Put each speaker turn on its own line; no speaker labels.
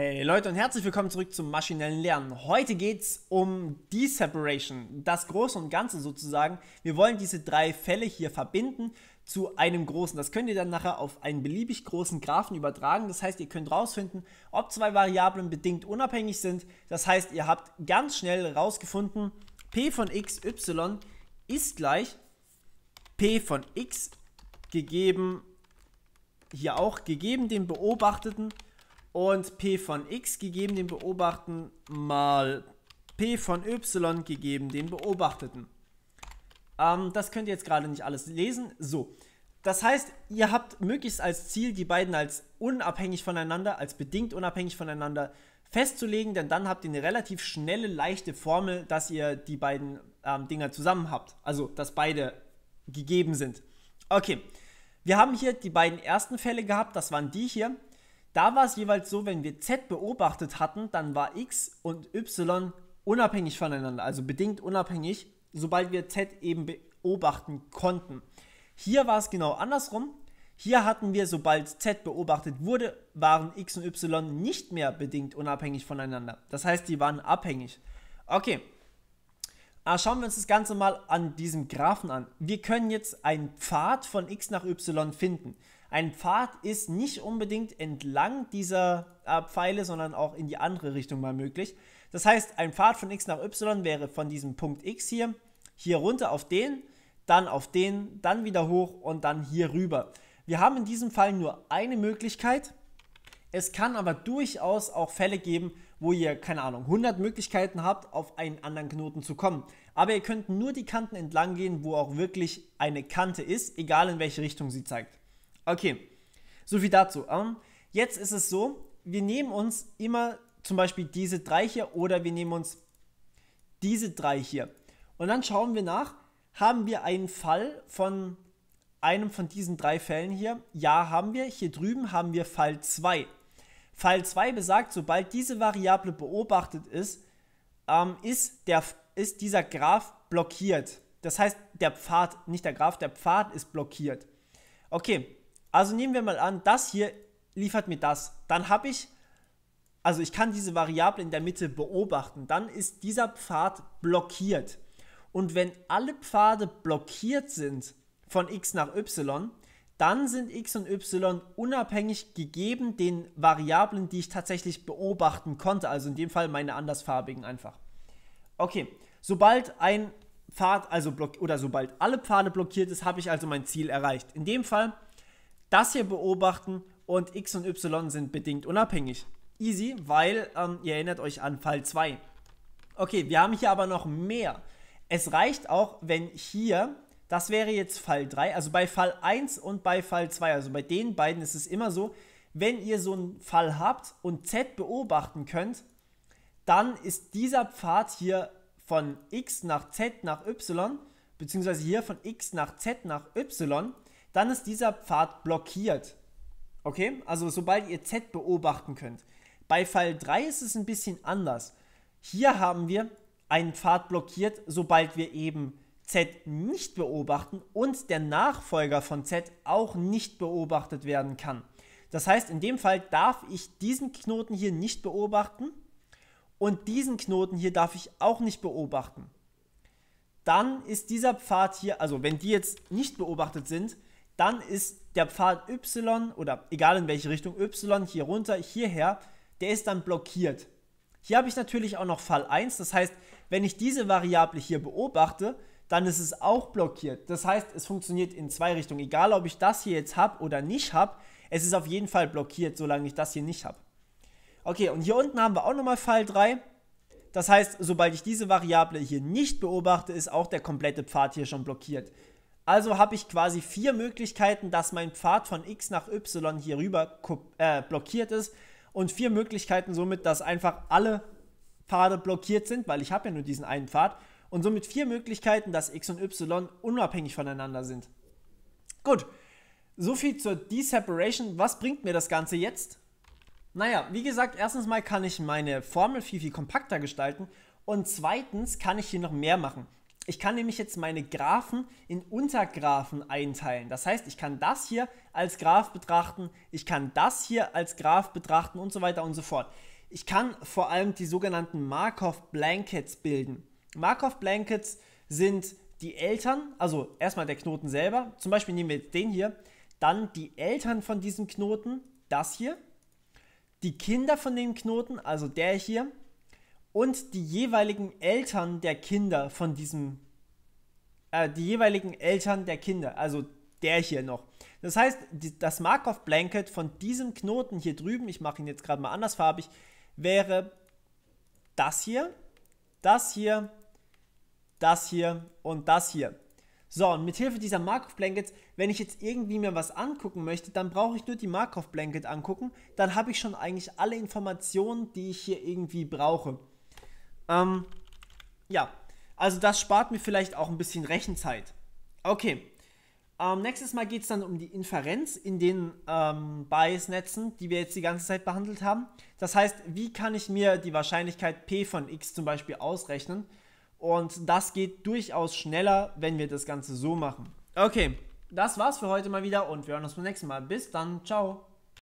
Hey Leute und herzlich willkommen zurück zum maschinellen Lernen. Heute geht es um die Separation, das Große und Ganze sozusagen. Wir wollen diese drei Fälle hier verbinden zu einem großen. Das könnt ihr dann nachher auf einen beliebig großen Graphen übertragen. Das heißt, ihr könnt rausfinden, ob zwei Variablen bedingt unabhängig sind. Das heißt, ihr habt ganz schnell rausgefunden, p von x, y ist gleich p von x gegeben, hier auch gegeben dem Beobachteten und p von x gegeben dem Beobachten mal p von y gegeben dem Beobachteten. Ähm, das könnt ihr jetzt gerade nicht alles lesen. So, das heißt, ihr habt möglichst als Ziel, die beiden als unabhängig voneinander, als bedingt unabhängig voneinander festzulegen, denn dann habt ihr eine relativ schnelle, leichte Formel, dass ihr die beiden ähm, Dinger zusammen habt. Also, dass beide gegeben sind. Okay, wir haben hier die beiden ersten Fälle gehabt, das waren die hier. Da war es jeweils so, wenn wir Z beobachtet hatten, dann war X und Y unabhängig voneinander, also bedingt unabhängig, sobald wir Z eben beobachten konnten. Hier war es genau andersrum. Hier hatten wir, sobald Z beobachtet wurde, waren X und Y nicht mehr bedingt unabhängig voneinander. Das heißt, die waren abhängig. Okay, ah, schauen wir uns das Ganze mal an diesem Graphen an. Wir können jetzt einen Pfad von x nach y finden ein Pfad ist nicht unbedingt entlang dieser äh, Pfeile, sondern auch in die andere Richtung mal möglich. Das heißt, ein Pfad von x nach y wäre von diesem Punkt x hier, hier runter auf den, dann auf den, dann wieder hoch und dann hier rüber. Wir haben in diesem Fall nur eine Möglichkeit. Es kann aber durchaus auch Fälle geben, wo ihr, keine Ahnung, 100 Möglichkeiten habt, auf einen anderen Knoten zu kommen. Aber ihr könnt nur die Kanten entlang gehen, wo auch wirklich eine Kante ist, egal in welche Richtung sie zeigt. Okay, so viel dazu. Um, ähm, jetzt ist es so, wir nehmen uns immer zum Beispiel diese drei hier oder wir nehmen uns diese drei hier. Und dann schauen wir nach, haben wir einen Fall von einem von diesen drei Fällen hier? Ja, haben wir. Hier drüben haben wir Fall 2. Fall 2 besagt, sobald diese Variable beobachtet ist, ähm, ist, der, ist dieser Graph blockiert. Das heißt, der Pfad, nicht der Graph, der Pfad ist blockiert. Okay, also nehmen wir mal an, das hier liefert mir das. Dann habe ich, also ich kann diese Variable in der Mitte beobachten. Dann ist dieser Pfad blockiert. Und wenn alle Pfade blockiert sind von x nach y, dann sind x und y unabhängig gegeben den Variablen, die ich tatsächlich beobachten konnte. Also in dem Fall meine andersfarbigen einfach. Okay, sobald ein Pfad, also block oder sobald alle Pfade blockiert ist, habe ich also mein Ziel erreicht. In dem Fall das hier beobachten und X und Y sind bedingt unabhängig. Easy, weil ähm, ihr erinnert euch an Fall 2. Okay, wir haben hier aber noch mehr. Es reicht auch, wenn hier, das wäre jetzt Fall 3, also bei Fall 1 und bei Fall 2, also bei den beiden ist es immer so, wenn ihr so einen Fall habt und Z beobachten könnt, dann ist dieser Pfad hier von X nach Z nach Y, beziehungsweise hier von X nach Z nach Y, dann ist dieser Pfad blockiert. Okay? Also sobald ihr Z beobachten könnt. Bei Fall 3 ist es ein bisschen anders. Hier haben wir einen Pfad blockiert, sobald wir eben Z nicht beobachten und der Nachfolger von Z auch nicht beobachtet werden kann. Das heißt, in dem Fall darf ich diesen Knoten hier nicht beobachten und diesen Knoten hier darf ich auch nicht beobachten. Dann ist dieser Pfad hier, also wenn die jetzt nicht beobachtet sind, dann ist der Pfad Y oder egal in welche Richtung Y hier runter, hierher, der ist dann blockiert. Hier habe ich natürlich auch noch Fall 1, das heißt, wenn ich diese Variable hier beobachte, dann ist es auch blockiert. Das heißt, es funktioniert in zwei Richtungen. Egal, ob ich das hier jetzt habe oder nicht habe, es ist auf jeden Fall blockiert, solange ich das hier nicht habe. Okay, und hier unten haben wir auch nochmal Fall 3. Das heißt, sobald ich diese Variable hier nicht beobachte, ist auch der komplette Pfad hier schon blockiert. Also habe ich quasi vier Möglichkeiten, dass mein Pfad von x nach y hier rüber äh, blockiert ist und vier Möglichkeiten somit, dass einfach alle Pfade blockiert sind, weil ich habe ja nur diesen einen Pfad und somit vier Möglichkeiten, dass x und y unabhängig voneinander sind. Gut, soviel zur Deseparation. Was bringt mir das Ganze jetzt? Naja, wie gesagt, erstens mal kann ich meine Formel viel, viel kompakter gestalten und zweitens kann ich hier noch mehr machen. Ich kann nämlich jetzt meine Graphen in Untergraphen einteilen. Das heißt, ich kann das hier als Graph betrachten, ich kann das hier als Graph betrachten und so weiter und so fort. Ich kann vor allem die sogenannten Markov Blankets bilden. Markov Blankets sind die Eltern, also erstmal der Knoten selber. Zum Beispiel nehmen wir jetzt den hier, dann die Eltern von diesem Knoten, das hier, die Kinder von dem Knoten, also der hier, und die jeweiligen Eltern der Kinder von diesem, äh, die jeweiligen Eltern der Kinder, also der hier noch. Das heißt, die, das Markov Blanket von diesem Knoten hier drüben, ich mache ihn jetzt gerade mal andersfarbig, wäre das hier, das hier, das hier und das hier. So, und mit Hilfe dieser Markov Blankets, wenn ich jetzt irgendwie mir was angucken möchte, dann brauche ich nur die Markov Blanket angucken, dann habe ich schon eigentlich alle Informationen, die ich hier irgendwie brauche. Ähm, ja, also das spart mir vielleicht auch ein bisschen Rechenzeit. Okay. Ähm, nächstes Mal geht es dann um die Inferenz in den ähm, Bias-Netzen, die wir jetzt die ganze Zeit behandelt haben. Das heißt, wie kann ich mir die Wahrscheinlichkeit P von X zum Beispiel ausrechnen? Und das geht durchaus schneller, wenn wir das Ganze so machen. Okay, das war's für heute mal wieder und wir hören uns beim nächsten Mal. Bis dann, ciao.